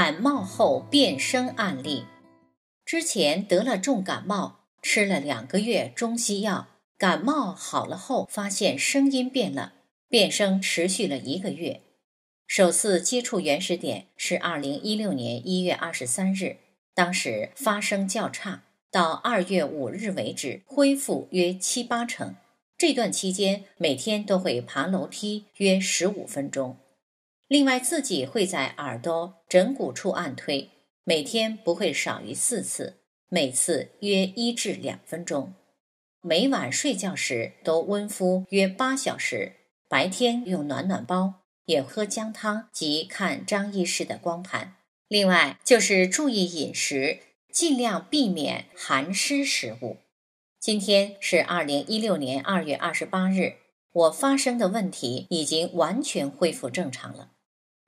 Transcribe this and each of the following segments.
感冒后变声案例：之前得了重感冒，吃了两个月中西药。感冒好了后，发现声音变了，变声持续了一个月。首次接触原始点是二零一六年一月二十三日，当时发声较差，到二月五日为止恢复约七八成。这段期间每天都会爬楼梯约十五分钟。另外，自己会在耳朵枕骨处按推，每天不会少于四次，每次约一至两分钟。每晚睡觉时都温敷约八小时，白天用暖暖包，也喝姜汤及看张医师的光盘。另外，就是注意饮食，尽量避免寒湿食物。今天是二零一六年二月二十八日，我发生的问题已经完全恢复正常了。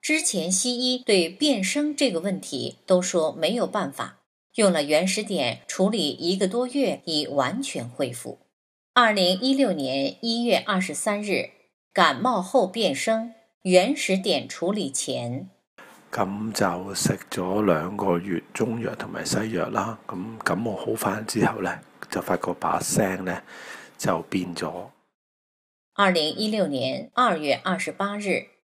之前西医对变声这个问题都说没有办法，用了原始点处理一个多月，已完全恢复。二零一六年一月二十三日，感冒后变声，原始点处理前。咁就食咗两个月中药同埋西药啦。咁感冒好翻之后呢，就发觉把声呢就变咗。二零一六年二月二十八日。